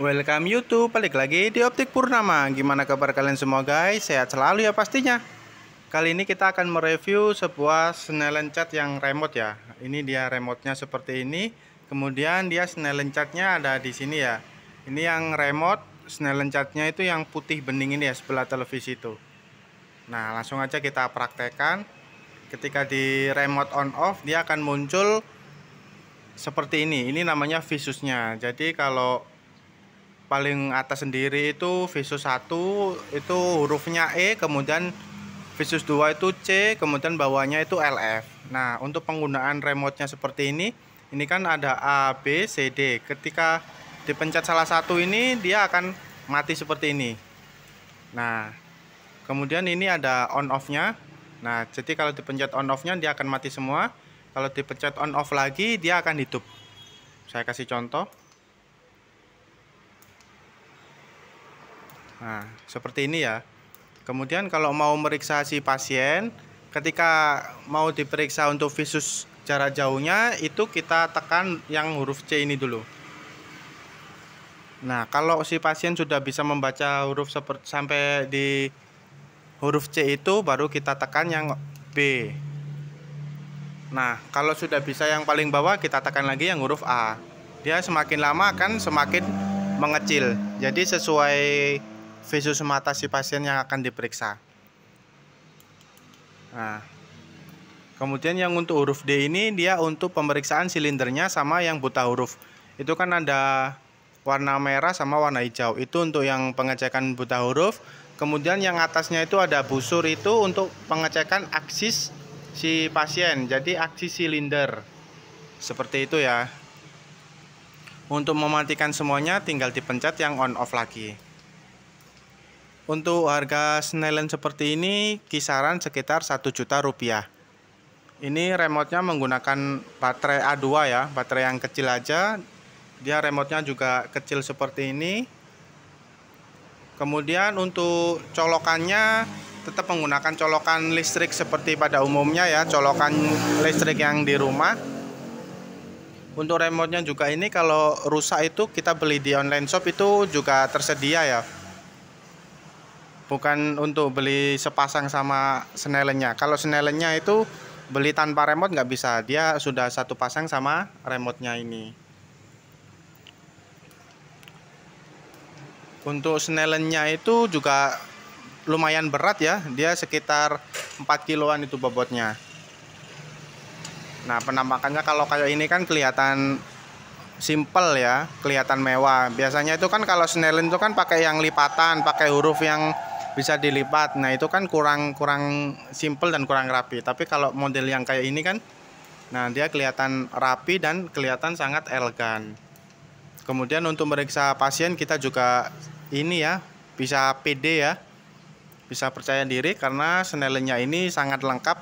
Welcome YouTube, balik lagi di Optik Purnama Gimana kabar kalian semua guys? Sehat selalu ya pastinya Kali ini kita akan mereview sebuah Snellen cat yang remote ya Ini dia remote-nya seperti ini Kemudian dia Snellen cat-nya ada di sini ya Ini yang remote, Snellen cat-nya itu yang putih bening ini ya sebelah televisi itu Nah langsung aja kita praktekkan Ketika di remote on off dia akan muncul seperti ini Ini namanya visusnya Jadi kalau paling atas sendiri itu Visus 1 itu hurufnya E kemudian Visus 2 itu C kemudian bawahnya itu LF nah untuk penggunaan remote nya seperti ini ini kan ada A, B, C, D ketika dipencet salah satu ini dia akan mati seperti ini nah kemudian ini ada on off nya nah jadi kalau dipencet on off nya dia akan mati semua kalau dipencet on off lagi dia akan hidup saya kasih contoh Nah, seperti ini ya. Kemudian kalau mau meriksa si pasien, ketika mau diperiksa untuk visus jarak jauhnya itu kita tekan yang huruf C ini dulu. Nah, kalau si pasien sudah bisa membaca huruf seperti sampai di huruf C itu baru kita tekan yang B. Nah, kalau sudah bisa yang paling bawah kita tekan lagi yang huruf A. Dia semakin lama akan semakin mengecil. Jadi sesuai mata si pasien yang akan diperiksa. Nah, kemudian yang untuk huruf D ini dia untuk pemeriksaan silindernya sama yang buta huruf. Itu kan ada warna merah sama warna hijau. Itu untuk yang pengecekan buta huruf. Kemudian yang atasnya itu ada busur itu untuk pengecekan aksis si pasien. Jadi aksis silinder. Seperti itu ya. Untuk mematikan semuanya tinggal dipencet yang on off lagi. Untuk harga Snellen seperti ini kisaran sekitar 1 juta rupiah. Ini remote menggunakan baterai A2 ya, baterai yang kecil aja. Dia remote juga kecil seperti ini. Kemudian untuk colokannya tetap menggunakan colokan listrik seperti pada umumnya ya, colokan listrik yang di rumah. Untuk remote juga ini kalau rusak itu kita beli di online shop itu juga tersedia ya bukan untuk beli sepasang sama senelennya kalau senelennya itu beli tanpa remote nggak bisa dia sudah satu pasang sama remotenya ini untuk senelennya itu juga lumayan berat ya dia sekitar 4 kiloan itu bobotnya nah penampakannya kalau kayak ini kan kelihatan simple ya kelihatan mewah biasanya itu kan kalau snellen itu kan pakai yang lipatan pakai huruf yang bisa dilipat. Nah, itu kan kurang kurang simple dan kurang rapi. Tapi kalau model yang kayak ini kan nah dia kelihatan rapi dan kelihatan sangat elegan. Kemudian untuk meriksa pasien kita juga ini ya, bisa PD ya. Bisa percaya diri karena senelennya ini sangat lengkap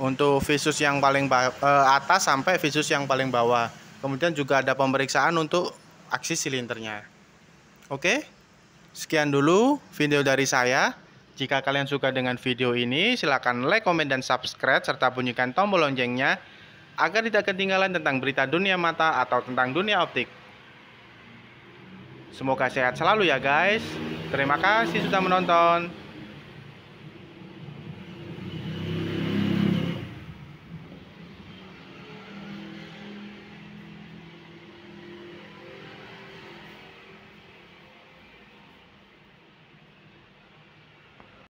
untuk visus yang paling eh, atas sampai visus yang paling bawah. Kemudian juga ada pemeriksaan untuk aksi silindernya. Oke? Okay? Sekian dulu video dari saya. Jika kalian suka dengan video ini, silakan like, komen, dan subscribe, serta bunyikan tombol loncengnya agar tidak ketinggalan tentang berita dunia mata atau tentang dunia optik. Semoga sehat selalu ya guys. Terima kasih sudah menonton.